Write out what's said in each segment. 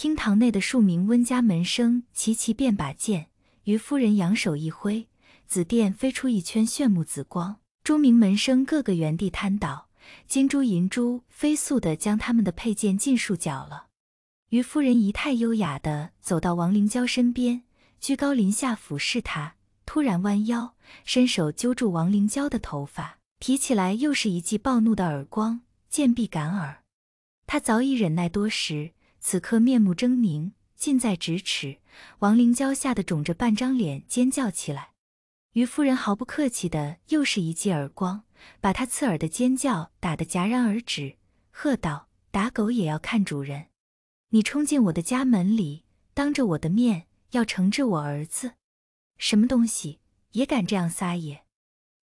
厅堂内的数名温家门生齐齐变把剑，于夫人扬手一挥，紫电飞出一圈炫目紫光，诸名门生个个原地瘫倒，金珠银珠飞速的将他们的佩剑尽数缴了。于夫人仪态优雅的走到王灵娇身边，居高临下俯视她，突然弯腰伸手揪住王灵娇的头发，提起来又是一记暴怒的耳光，剑壁感耳！她早已忍耐多时。此刻面目狰狞，近在咫尺，王灵娇吓得肿着半张脸尖叫起来。于夫人毫不客气的又是一记耳光，把她刺耳的尖叫打得戛然而止，喝道：“打狗也要看主人，你冲进我的家门里，当着我的面要惩治我儿子，什么东西也敢这样撒野！”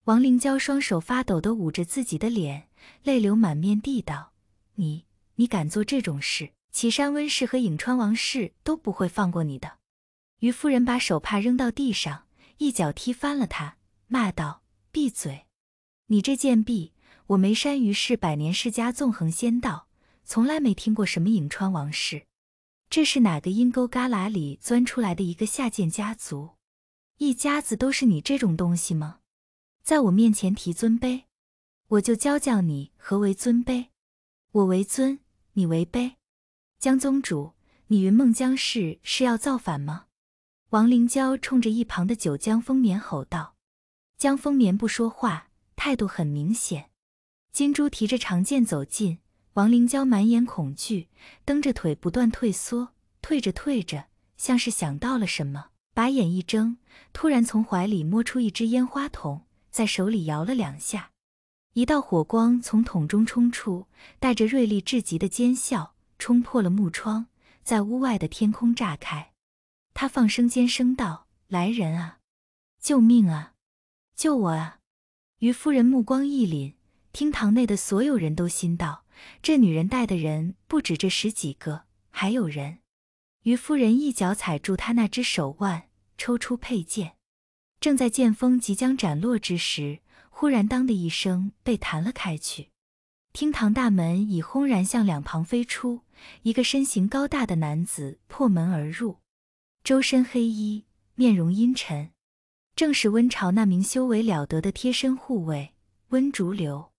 王灵娇双手发抖地捂着自己的脸，泪流满面地道：“你，你敢做这种事！”岐山温氏和颍川王氏都不会放过你的。于夫人把手帕扔到地上，一脚踢翻了他，骂道：“闭嘴！你这贱婢！我眉山于氏百年世家，纵横仙道，从来没听过什么颍川王氏。这是哪个阴沟旮旯里钻出来的一个下贱家族？一家子都是你这种东西吗？在我面前提尊卑，我就教教你何为尊卑。我为尊，你为卑。”江宗主，你云梦江氏是要造反吗？王灵娇冲着一旁的九江风眠吼道。江风眠不说话，态度很明显。金珠提着长剑走近，王灵娇满眼恐惧，蹬着腿不断退缩，退着退着，像是想到了什么，把眼一睁，突然从怀里摸出一只烟花筒，在手里摇了两下，一道火光从桶中冲出，带着锐利至极的尖啸。冲破了木窗，在屋外的天空炸开。他放声尖声道：“来人啊！救命啊！救我啊！”于夫人目光一凛，厅堂内的所有人都心道：这女人带的人不止这十几个，还有人。于夫人一脚踩住他那只手腕，抽出佩剑。正在剑锋即将斩落之时，忽然“当”的一声被弹了开去。厅堂大门已轰然向两旁飞出，一个身形高大的男子破门而入，周身黑衣，面容阴沉，正是温朝那名修为了得的贴身护卫温竹流。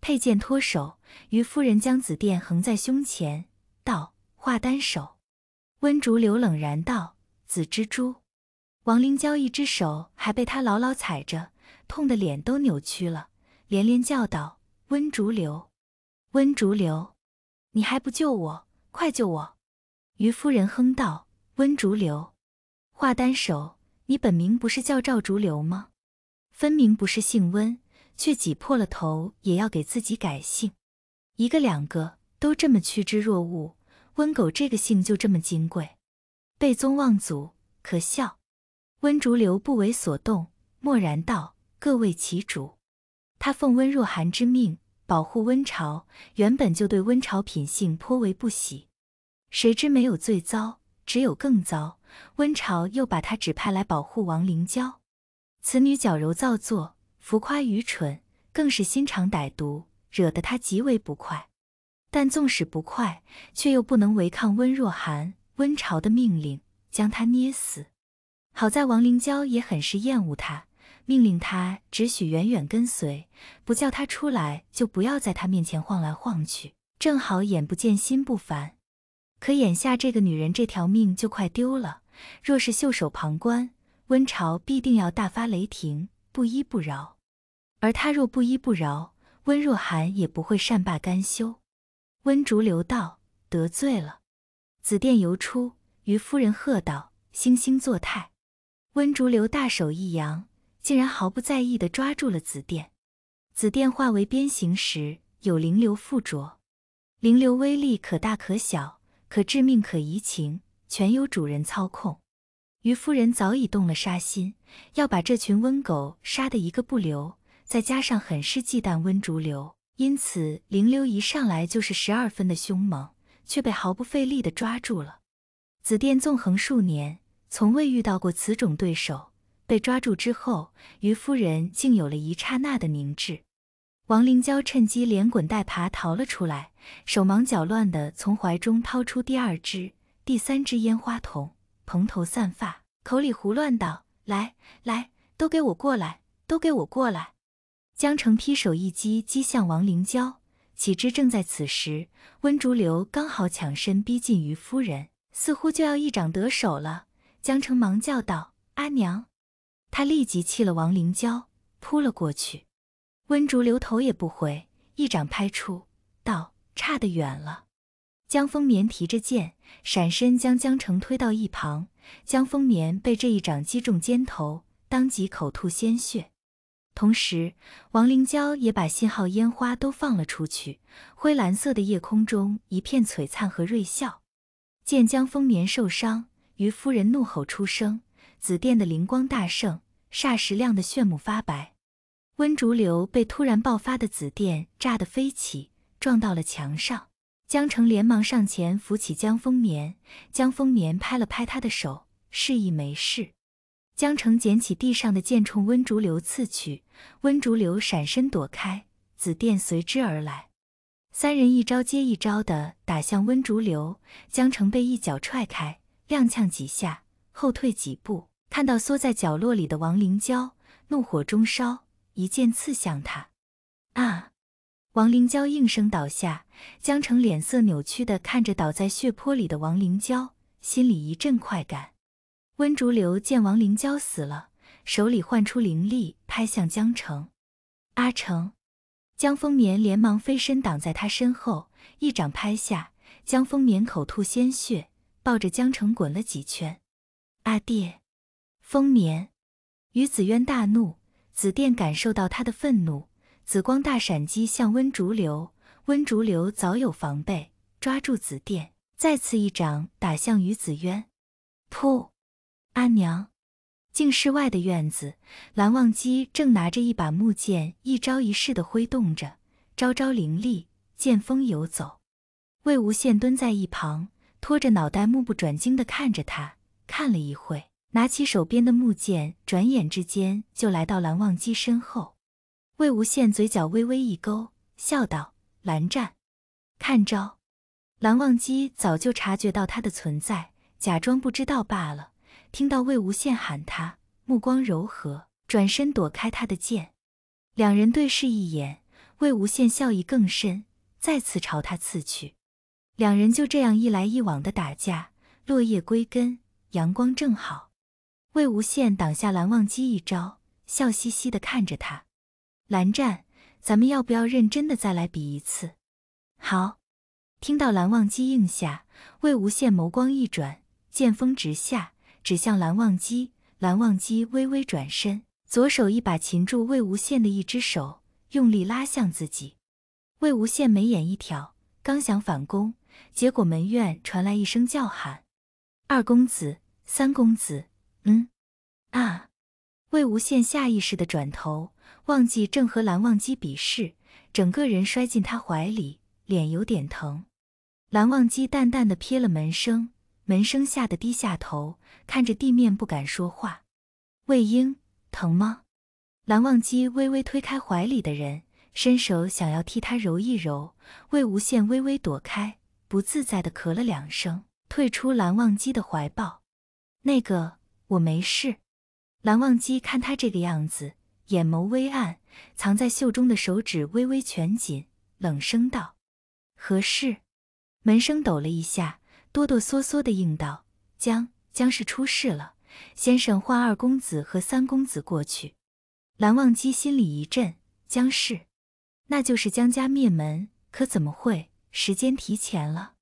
佩剑脱手，余夫人将紫电横在胸前，道：“化丹手。”温竹流冷然道：“紫蜘蛛。”王灵娇一只手还被他牢牢踩着，痛得脸都扭曲了，连连叫道：“温竹流！”温竹流，你还不救我？快救我！虞夫人哼道：“温竹流，华丹手，你本名不是叫赵竹流吗？分明不是姓温，却挤破了头也要给自己改姓。一个两个都这么趋之若鹜，温狗这个姓就这么金贵，背宗望祖，可笑。”温竹流不为所动，默然道：“各为其主，他奉温若寒之命。”保护温巢，原本就对温巢品性颇为不喜，谁知没有最糟，只有更糟。温巢又把他指派来保护王灵娇，此女矫揉造作、浮夸愚蠢，更是心肠歹毒，惹得他极为不快。但纵使不快，却又不能违抗温若寒、温巢的命令，将他捏死。好在王灵娇也很是厌恶他。命令他只许远远跟随，不叫他出来就不要在他面前晃来晃去，正好眼不见心不烦。可眼下这个女人这条命就快丢了，若是袖手旁观，温潮必定要大发雷霆，不依不饶；而他若不依不饶，温若寒也不会善罢甘休。温竹流道：“得罪了。”紫殿游出，于夫人喝道：“惺惺作态！”温竹流大手一扬。竟然毫不在意地抓住了紫电，紫电化为鞭形时有灵流附着，灵流威力可大可小，可致命可移情，全由主人操控。于夫人早已动了杀心，要把这群瘟狗杀的一个不留，再加上很是忌惮温竹流，因此灵流一上来就是十二分的凶猛，却被毫不费力地抓住了。紫电纵横数年，从未遇到过此种对手。被抓住之后，于夫人竟有了一刹那的凝滞。王灵娇趁机连滚带爬逃了出来，手忙脚乱地从怀中掏出第二只、第三只烟花筒，蓬头散发，口里胡乱道：“来来，都给我过来，都给我过来！”江澄劈手一击击向王灵娇，岂知正在此时，温竹流刚好抢身逼近于夫人，似乎就要一掌得手了。江澄忙叫道：“阿娘！”他立即弃了王灵娇，扑了过去。温竹流头也不回，一掌拍出，道：“差得远了。”江丰眠提着剑，闪身将江城推到一旁。江丰眠被这一掌击中肩头，当即口吐鲜血。同时，王灵娇也把信号烟花都放了出去。灰蓝色的夜空中，一片璀璨和瑞笑。见江丰眠受伤，于夫人怒吼出声，紫电的灵光大盛。霎时亮得炫目发白，温竹流被突然爆发的紫电炸得飞起，撞到了墙上。江城连忙上前扶起江风眠，江风眠拍了拍他的手，示意没事。江城捡起地上的剑，冲温竹流刺去，温竹流闪身躲开，紫电随之而来。三人一招接一招的打向温竹流，江城被一脚踹开，踉跄几下，后退几步。看到缩在角落里的王灵娇，怒火中烧，一剑刺向他。啊！王灵娇应声倒下。江城脸色扭曲的看着倒在血泊里的王灵娇，心里一阵快感。温竹流见王灵娇死了，手里唤出灵力拍向江城。阿城！江风眠连忙飞身挡在他身后，一掌拍下。江风眠口吐鲜血，抱着江城滚了几圈。阿爹！风眠，于子渊大怒，紫电感受到他的愤怒，紫光大闪击向温竹流，温竹流早有防备，抓住紫电，再次一掌打向于子渊。噗！阿娘，静室外的院子，蓝忘机正拿着一把木剑，一招一式的挥动着，招招凌厉，剑锋游走。魏无羡蹲在一旁，拖着脑袋，目不转睛的看着他，看了一会。拿起手边的木剑，转眼之间就来到蓝忘机身后。魏无羡嘴角微微一勾，笑道：“蓝湛，看招。”蓝忘机早就察觉到他的存在，假装不知道罢了。听到魏无羡喊他，目光柔和，转身躲开他的剑。两人对视一眼，魏无羡笑意更深，再次朝他刺去。两人就这样一来一往的打架。落叶归根，阳光正好。魏无羡挡下蓝忘机一招，笑嘻嘻的看着他。蓝湛，咱们要不要认真的再来比一次？好，听到蓝忘机应下，魏无羡眸光一转，剑锋直下，指向蓝忘机。蓝忘机微微转身，左手一把擒住魏无羡的一只手，用力拉向自己。魏无羡眉眼一挑，刚想反攻，结果门院传来一声叫喊：“二公子，三公子！”嗯，啊！魏无羡下意识的转头，忘记正和蓝忘机比试，整个人摔进他怀里，脸有点疼。蓝忘机淡淡的瞥了门生，门生吓得低下头，看着地面不敢说话。魏婴，疼吗？蓝忘机微微推开怀里的人，伸手想要替他揉一揉，魏无羡微微躲开，不自在的咳了两声，退出蓝忘机的怀抱。那个。我没事。蓝忘机看他这个样子，眼眸微暗，藏在袖中的手指微微蜷紧，冷声道：“何事？”门生抖了一下，哆哆嗦嗦地应道：“江江氏出事了，先生唤二公子和三公子过去。”蓝忘机心里一震，江氏，那就是江家灭门，可怎么会？时间提前了。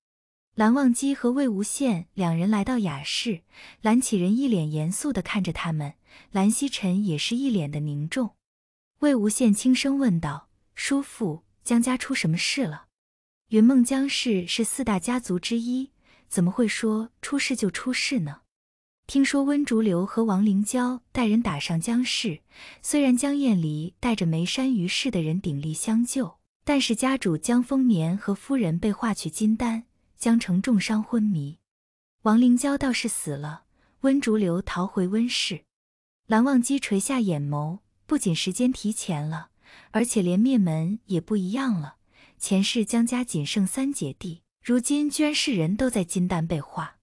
蓝忘机和魏无羡两人来到雅室，蓝启仁一脸严肃地看着他们，蓝曦臣也是一脸的凝重。魏无羡轻声问道：“叔父，江家出什么事了？”云梦江氏是四大家族之一，怎么会说出事就出事呢？听说温竹流和王灵娇带人打上江氏，虽然江厌离带着眉山于氏的人鼎力相救，但是家主江丰年和夫人被化去金丹。江澄重伤昏迷，王灵娇倒是死了。温逐流逃回温氏，蓝忘机垂下眼眸，不仅时间提前了，而且连灭门也不一样了。前世江家仅剩三姐弟，如今居然是人都在金丹被化，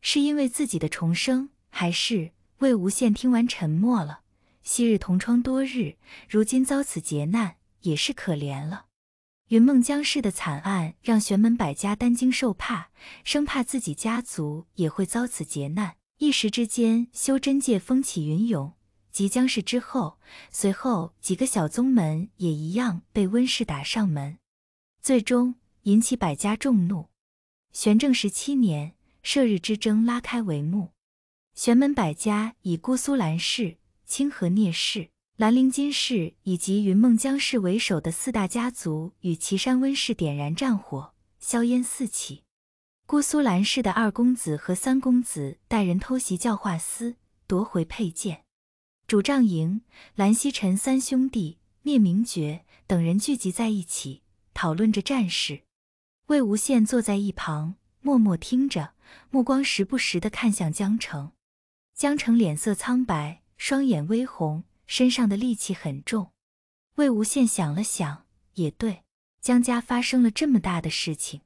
是因为自己的重生？还是魏无羡听完沉默了。昔日同窗多日，如今遭此劫难，也是可怜了。云梦江氏的惨案让玄门百家担惊受怕，生怕自己家族也会遭此劫难。一时之间，修真界风起云涌。即江氏之后，随后几个小宗门也一样被温氏打上门，最终引起百家众怒。玄正十七年，射日之争拉开帷幕。玄门百家以姑苏蓝氏、清河聂氏。兰陵金氏以及云梦江氏为首的四大家族与岐山温氏点燃战火，硝烟四起。姑苏兰氏的二公子和三公子带人偷袭教化司，夺回佩剑。主帐营，蓝希臣三兄弟、灭明觉等人聚集在一起，讨论着战事。魏无羡坐在一旁，默默听着，目光时不时的看向江澄。江澄脸色苍白，双眼微红。身上的戾气很重，魏无羡想了想，也对，江家发生了这么大的事情。